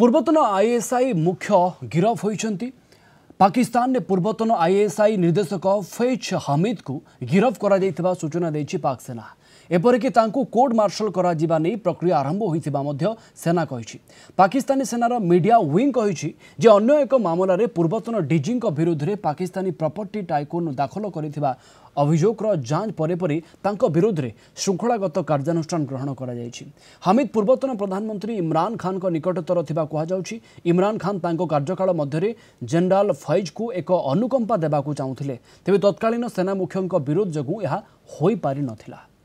ପୂର୍ବତନ ଆଇଏସ୍ଆଇ ମୁଖ୍ୟ ଗିରଫ ହୋଇଛନ୍ତି ପାକିସ୍ତାନରେ ପୂର୍ବତନ ଆଇଏସ୍ଆଇ ନିର୍ଦ୍ଦେଶକ ଫୈଜ ହମିଦ୍କୁ ଗିରଫ କରାଯାଇଥିବା ସୂଚନା ଦେଇଛି ପାକ୍ ସେନା ଏପରିକି ତାଙ୍କୁ କୋର୍ଟ ମାର୍ଶଲ କରାଯିବା ନେଇ ପ୍ରକ୍ରିୟା ଆରମ୍ଭ ହୋଇଥିବା ମଧ୍ୟ ସେନା କହିଛି ପାକିସ୍ତାନୀ ସେନାର ମିଡିଆ ୱିଙ୍ଗ କହିଛି ଯେ ଅନ୍ୟ ଏକ ମାମଲାରେ ପୂର୍ବତନ ଡିଜିଙ୍କ ବିରୁଦ୍ଧରେ ପାକିସ୍ତାନୀ ପ୍ରପର୍ଟି ଟାଇକୁନ୍ ଦାଖଲ କରିଥିବା अभियोग र जाँच परे त विरुद्ध शृङ्खलागत कर्नु ग्रहण गरिर्वतन प्रधानमन्त्री इम्रान् खान निकटतर थाहा इम्रान् खान् तर्ज्यकाल फैज को एक अनुकम्पा देवक चाहे तेबै तत्कालीन सेनामुख्य विरोध जुन यहाँ पिनला